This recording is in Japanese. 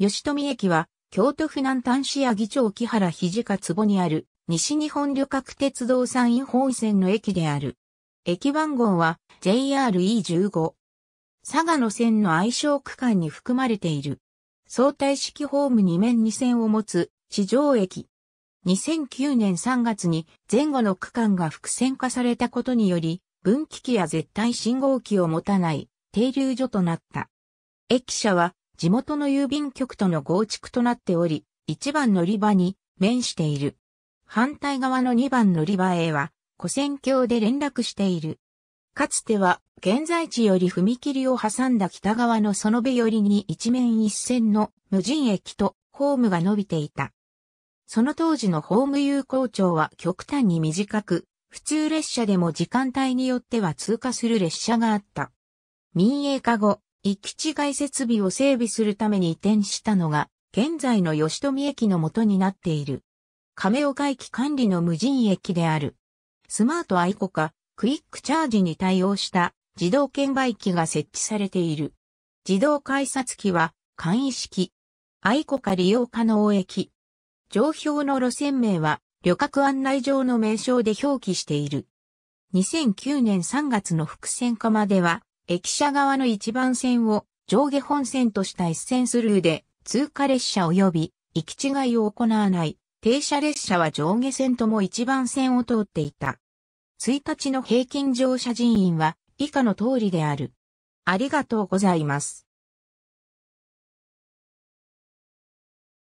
吉富駅は、京都府南丹市や議長木原肘か坪にある、西日本旅客鉄道山陰本線の駅である。駅番号は JRE15。佐賀の線の愛称区間に含まれている。相対式ホーム2面2線を持つ地上駅。2009年3月に前後の区間が複線化されたことにより、分岐器や絶対信号機を持たない停留所となった。駅舎は地元の郵便局との合築となっており、1番乗り場に面している。反対側の2番乗り場へは、古線橋で連絡している。かつては、現在地より踏切を挟んだ北側のその部寄りに一面一線の無人駅とホームが伸びていた。その当時のホーム有効長は極端に短く、普通列車でも時間帯によっては通過する列車があった。民営化後、行き違い設備を整備するために移転したのが、現在の吉富駅の元になっている。亀岡駅管理の無人駅である。スマートアイコカ、クイックチャージに対応した自動券売機が設置されている。自動改札機は簡易式。アイコカ利用可能駅。上表の路線名は旅客案内上の名称で表記している。2009年3月の伏線化までは駅舎側の一番線を上下本線としたセ線スルーで通過列車及び行き違いを行わない停車列車は上下線とも一番線を通っていた。1日の平均乗車人員は以下の通りである。ありがとうございます。